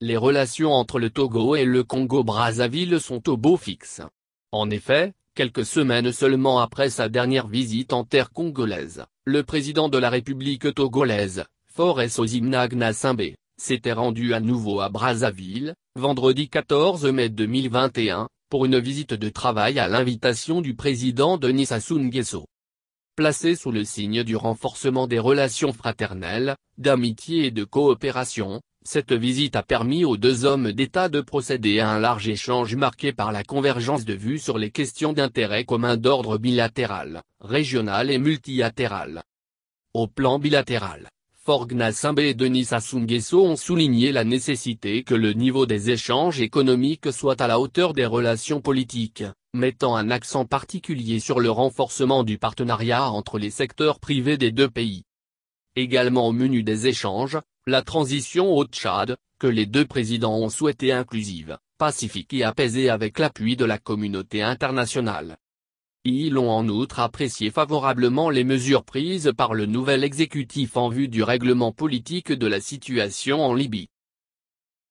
les relations entre le Togo et le Congo-Brazzaville sont au beau fixe. En effet, quelques semaines seulement après sa dernière visite en terre congolaise, le président de la République togolaise, Forest Ozimnagna Simbe, s'était rendu à nouveau à Brazzaville, vendredi 14 mai 2021, pour une visite de travail à l'invitation du président Denis Sassou Nguesso. Placé sous le signe du renforcement des relations fraternelles, d'amitié et de coopération, cette visite a permis aux deux hommes d'État de procéder à un large échange marqué par la convergence de vues sur les questions d'intérêt commun d'ordre bilatéral, régional et multilatéral. Au plan bilatéral, Forgna Simbe et Denis Sassou ont souligné la nécessité que le niveau des échanges économiques soit à la hauteur des relations politiques, mettant un accent particulier sur le renforcement du partenariat entre les secteurs privés des deux pays. Également au menu des échanges, la transition au Tchad, que les deux présidents ont souhaité inclusive, pacifique et apaisée avec l'appui de la communauté internationale. Ils ont en outre apprécié favorablement les mesures prises par le nouvel exécutif en vue du règlement politique de la situation en Libye.